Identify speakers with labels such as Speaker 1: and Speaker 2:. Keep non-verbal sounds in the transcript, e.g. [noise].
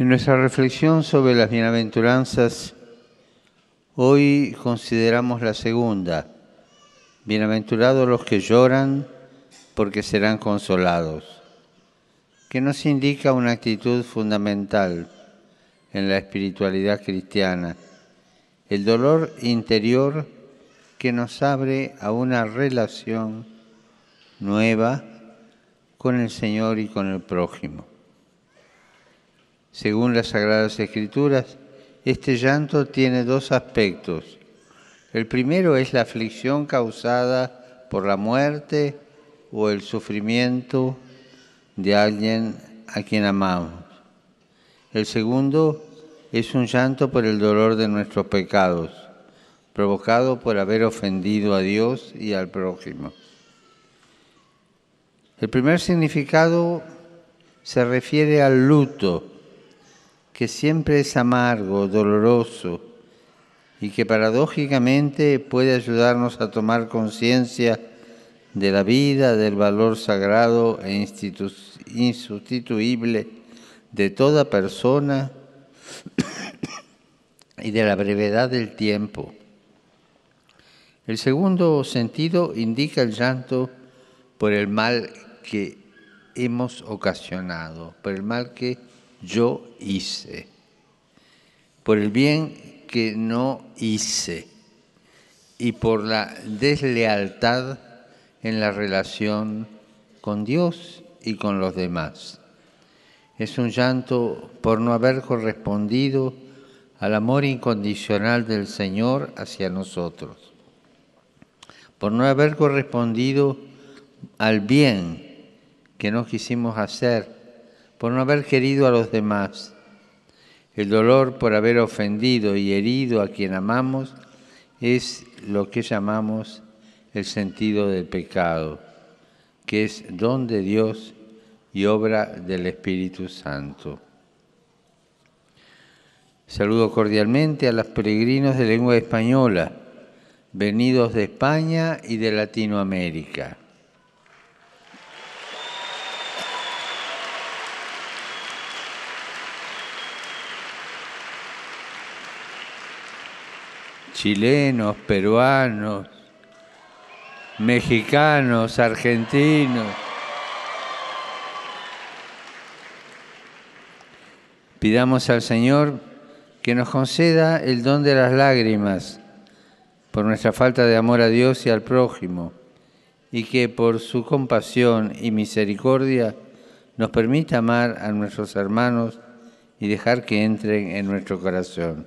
Speaker 1: En nuestra reflexión sobre las bienaventuranzas, hoy consideramos la segunda. Bienaventurados los que lloran, porque serán consolados, que nos indica una actitud fundamental en la espiritualidad cristiana, el dolor interior que nos abre a una relación nueva con el Señor y con el prójimo. Según las Sagradas Escrituras, este llanto tiene dos aspectos. El primero es la aflicción causada por la muerte o el sufrimiento de alguien a quien amamos. El segundo es un llanto por el dolor de nuestros pecados, provocado por haber ofendido a Dios y al prójimo. El primer significado se refiere al luto que siempre es amargo, doloroso y que paradójicamente puede ayudarnos a tomar conciencia de la vida, del valor sagrado e insustituible de toda persona [coughs] y de la brevedad del tiempo. El segundo sentido indica el llanto por el mal que hemos ocasionado, por el mal que yo hice, por el bien que no hice y por la deslealtad en la relación con Dios y con los demás. Es un llanto por no haber correspondido al amor incondicional del Señor hacia nosotros, por no haber correspondido al bien que nos quisimos hacer por no haber querido a los demás, el dolor por haber ofendido y herido a quien amamos es lo que llamamos el sentido del pecado, que es don de Dios y obra del Espíritu Santo. Saludo cordialmente a los peregrinos de lengua española, venidos de España y de Latinoamérica. chilenos, peruanos, mexicanos, argentinos. Pidamos al Señor que nos conceda el don de las lágrimas por nuestra falta de amor a Dios y al prójimo, y que por su compasión y misericordia nos permita amar a nuestros hermanos y dejar que entren en nuestro corazón.